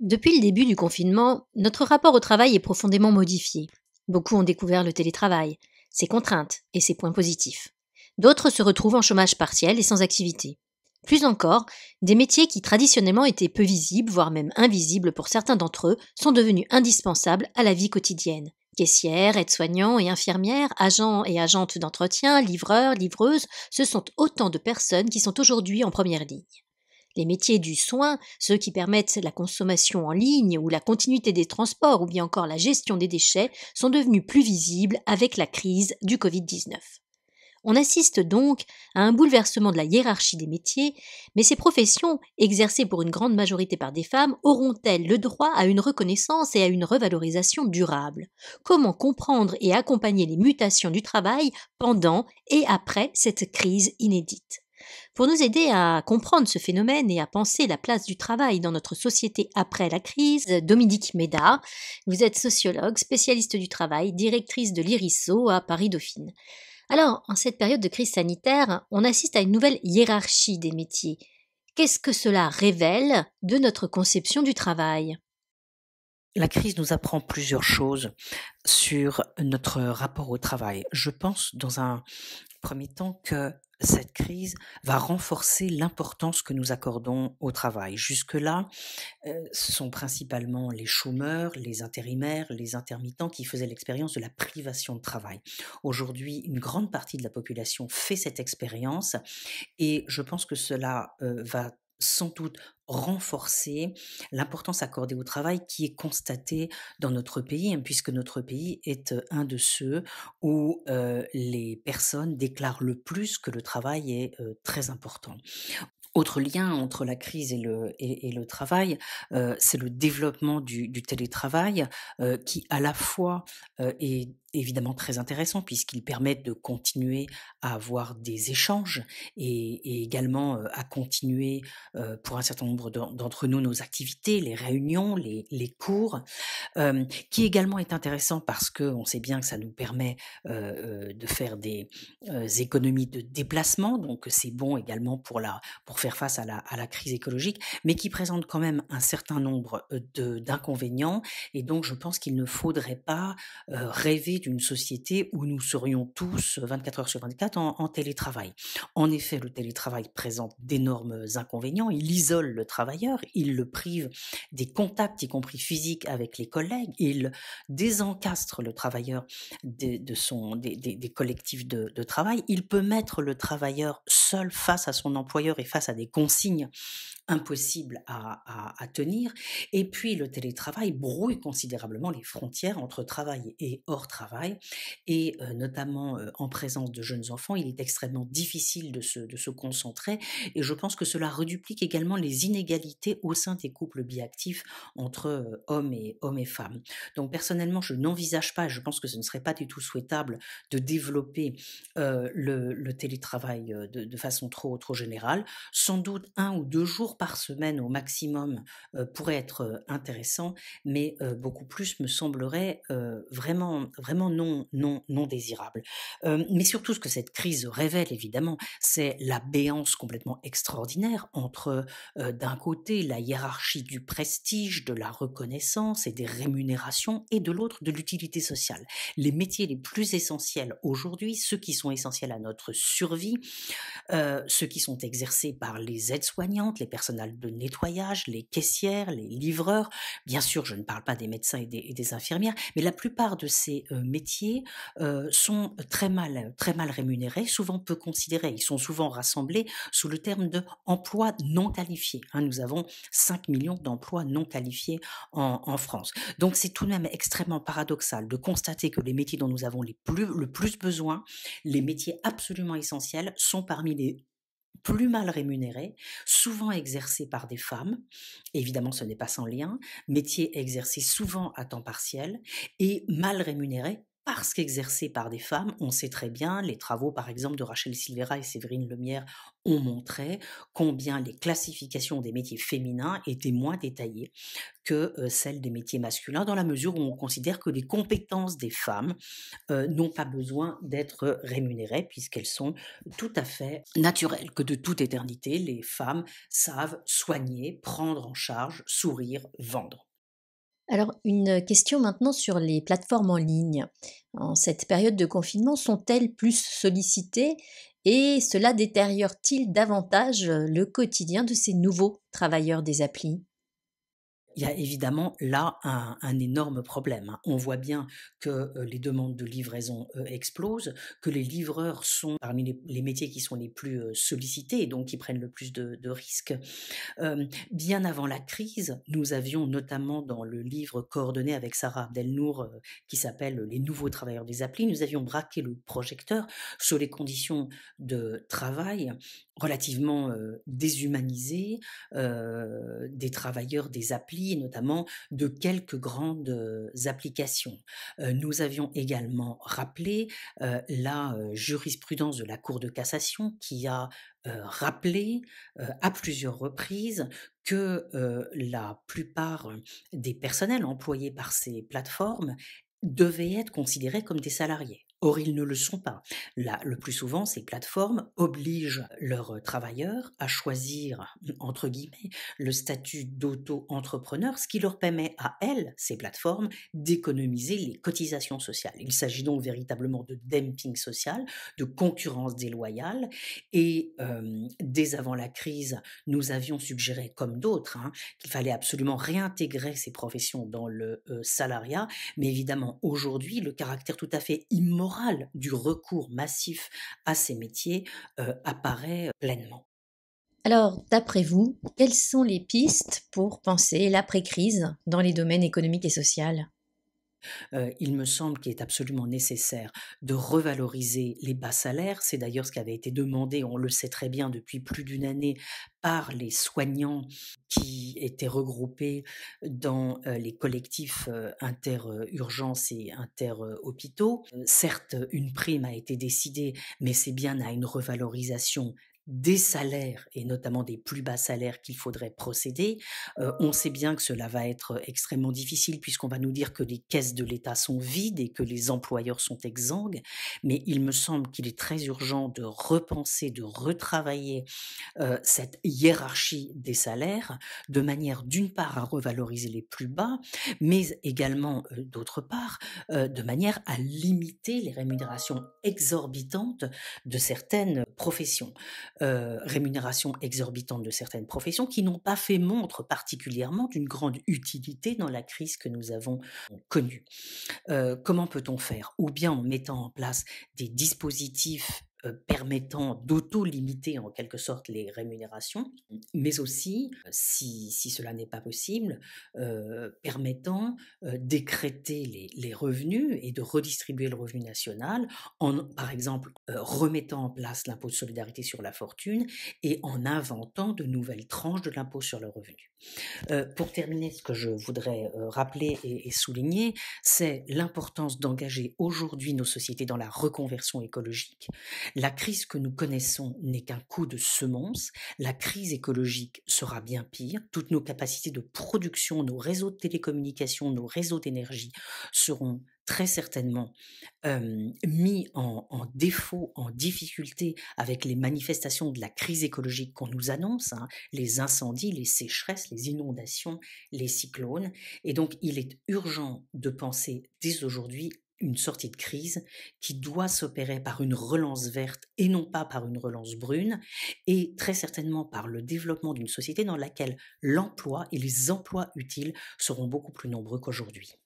Depuis le début du confinement, notre rapport au travail est profondément modifié. Beaucoup ont découvert le télétravail, ses contraintes et ses points positifs. D'autres se retrouvent en chômage partiel et sans activité. Plus encore, des métiers qui traditionnellement étaient peu visibles, voire même invisibles pour certains d'entre eux, sont devenus indispensables à la vie quotidienne. Caissières, aides-soignants et infirmières, agents et agentes d'entretien, livreurs, livreuses, ce sont autant de personnes qui sont aujourd'hui en première ligne les métiers du soin, ceux qui permettent la consommation en ligne ou la continuité des transports ou bien encore la gestion des déchets sont devenus plus visibles avec la crise du Covid-19. On assiste donc à un bouleversement de la hiérarchie des métiers, mais ces professions, exercées pour une grande majorité par des femmes, auront-elles le droit à une reconnaissance et à une revalorisation durable Comment comprendre et accompagner les mutations du travail pendant et après cette crise inédite pour nous aider à comprendre ce phénomène et à penser la place du travail dans notre société après la crise, Dominique Médard, vous êtes sociologue, spécialiste du travail, directrice de l'IRISO à Paris-Dauphine. Alors, en cette période de crise sanitaire, on assiste à une nouvelle hiérarchie des métiers. Qu'est-ce que cela révèle de notre conception du travail La crise nous apprend plusieurs choses sur notre rapport au travail. Je pense dans un premier temps que cette crise va renforcer l'importance que nous accordons au travail. Jusque-là, euh, ce sont principalement les chômeurs, les intérimaires, les intermittents qui faisaient l'expérience de la privation de travail. Aujourd'hui, une grande partie de la population fait cette expérience et je pense que cela euh, va sans doute renforcer l'importance accordée au travail qui est constatée dans notre pays, hein, puisque notre pays est un de ceux où les personnes déclarent le plus que le travail est très important. Autre lien entre la crise et le, et, le travail, euh, c'est le développement du, télétravail euh, qui à la fois euh, est évidemment très intéressant puisqu'il permet de continuer à avoir des échanges et, également à continuer pour un certain nombre d'entre nous nos activités, les réunions, les, cours, qui également est intéressant parce que on sait bien que ça nous permet de faire des économies de déplacement, donc c'est bon également pour la pour faire face à la, crise écologique, mais qui présente quand même un certain nombre euh, d'inconvénients. Et donc, je pense qu'il ne faudrait pas euh, rêver d'une société où nous serions tous 24 euh, heures sur 24 en, télétravail. En effet, le télétravail présente d'énormes inconvénients. Il isole le travailleur, il le prive des contacts, y compris physiques, avec les collègues. Il désencastre le travailleur de, son, des, collectifs de, de travail. Il peut mettre le travailleur seul face à son employeur et face à des consignes impossible à, tenir. Et puis le télétravail brouille considérablement les frontières entre travail et hors travail. Et euh, notamment euh, en présence de jeunes enfants, il est extrêmement difficile de se, de se concentrer. Et je pense que cela reduplique également les inégalités au sein des couples biactifs entre euh, hommes et, hommes et femmes. Donc personnellement, je n'envisage pas, je pense que ce ne serait pas du tout souhaitable de développer le, le, télétravail de, de façon trop, trop générale. Sans doute un ou deux jours par semaine au maximum pourrait être intéressant, mais beaucoup plus me semblerait vraiment, vraiment non, non, non désirable. mais surtout, ce que cette crise révèle évidemment, c'est la béance complètement extraordinaire entre, d'un côté, la hiérarchie du prestige, de la reconnaissance et des rémunérations, et de l'autre, de l'utilité sociale. Les métiers les plus essentiels aujourd'hui, ceux qui sont essentiels à notre survie, ceux qui sont exercés par les aides-soignantes, les de nettoyage, les caissières, les livreurs. Bien sûr, je ne parle pas des médecins et des, infirmières, mais la plupart de ces euh, métiers euh, sont très mal, très mal rémunérés, souvent peu considérés. Ils sont souvent rassemblés sous le terme de non qualifiés. Hein nous avons 5 millions d'emplois non qualifiés en, France. Donc c'est tout de même extrêmement paradoxal de constater que les métiers dont nous avons les plus, le plus besoin, les métiers absolument essentiels, sont parmi les plus mal rémunérés, souvent exercés par des femmes, évidemment ce n'est pas sans lien, métier exercé souvent à temps partiel et mal rémunéré parce qu'exercées par des femmes, on sait très bien, les travaux par exemple de Rachel Silvera et Séverine Lemière ont montré combien les classifications des métiers féminins étaient moins détaillées que euh, celles des métiers masculins, dans la mesure où on considère que les compétences des femmes euh, n'ont pas besoin d'être rémunérées, puisqu'elles sont tout à fait naturelles, que de toute éternité, les femmes savent soigner, prendre en charge, sourire, vendre. Alors, une question maintenant sur les plateformes en ligne. En cette période de confinement, sont-elles plus sollicitées et cela détériore-t-il davantage le quotidien de ces nouveaux travailleurs des applis il y a évidemment là un, énorme problème. Hein. On voit bien que euh, les demandes de livraison euh, explosent, que les livreurs sont parmi les, métiers qui sont les plus euh, sollicités et donc qui prennent le plus de, risques. bien avant la crise, nous avions notamment dans le livre coordonné avec Sarah Delnour qui s'appelle Les nouveaux travailleurs des applis, nous avions braqué le projecteur sur les conditions de travail relativement déshumanisées des travailleurs des applis notamment de quelques grandes applications. Nous avions également rappelé la jurisprudence de la Cour de cassation qui a rappelé à plusieurs reprises que la plupart des personnels employés par ces plateformes devaient être considérés comme des salariés. Or, ils ne le sont pas. Là, le plus souvent, ces plateformes obligent leurs euh, travailleurs à choisir, entre guillemets, le statut d'auto-entrepreneur, ce qui leur permet à elles, ces plateformes, d'économiser les cotisations sociales. Il s'agit donc véritablement de dumping social, de concurrence déloyale. Et euh, dès avant la crise, nous avions suggéré, comme d'autres, hein, qu'il fallait absolument réintégrer ces professions dans le euh, salariat. Mais évidemment, aujourd'hui, le caractère tout à fait immoral du recours massif à ces métiers euh, apparaît euh, pleinement. Alors, d'après vous, quelles sont les pistes pour penser l'après-crise dans les domaines économiques et sociaux euh, il me semble qu'il est absolument nécessaire de revaloriser les bas salaires. C'est d'ailleurs ce qui avait été demandé, on le sait très bien depuis plus d'une année, par les soignants qui étaient regroupés dans euh, les collectifs euh, inter-urgences et inter-hôpitaux. Certes, une prime a été décidée, mais c'est bien à une revalorisation des salaires et notamment des plus bas salaires qu'il faudrait procéder. Euh, on sait bien que cela va être euh, extrêmement difficile puisqu'on va nous dire que les caisses de l'État sont vides et que les employeurs sont exsangues, mais il me semble qu'il est très urgent de repenser, de retravailler euh, cette hiérarchie des salaires de manière d'une part à revaloriser les plus bas, mais également d'autre part de manière à limiter les rémunérations exorbitantes de certaines professions. Euh, rémunération exorbitante de certaines professions qui n'ont pas fait montre particulièrement d'une grande utilité dans la crise que nous avons connue. Euh, comment peut-on faire Ou bien en mettant en place des dispositifs euh, permettant d'auto-limiter en quelque sorte les rémunérations, mais aussi, euh, si, si cela n'est pas possible, euh, permettant d'écréter les, les, revenus et de redistribuer le revenu national en, par exemple, remettant en place l'impôt de solidarité sur la fortune et en inventant de nouvelles tranches de l'impôt sur le revenu. pour terminer, ce que je voudrais rappeler et souligner, c'est l'importance d'engager aujourd'hui nos sociétés dans la reconversion écologique la crise que nous connaissons n'est qu'un coup de semonce, la crise écologique sera bien pire, toutes nos capacités de production, nos réseaux de télécommunications, nos réseaux d'énergie seront très certainement euh, mis en, défaut, en difficulté avec les manifestations de la crise écologique qu'on nous annonce, hein, les incendies, les sécheresses, les inondations, les cyclones. Et donc il est urgent de penser dès aujourd'hui une sortie de crise qui doit s'opérer par une relance verte et non pas par une relance brune, et très certainement par le développement d'une société dans laquelle l'emploi et les emplois utiles seront beaucoup plus nombreux qu'aujourd'hui.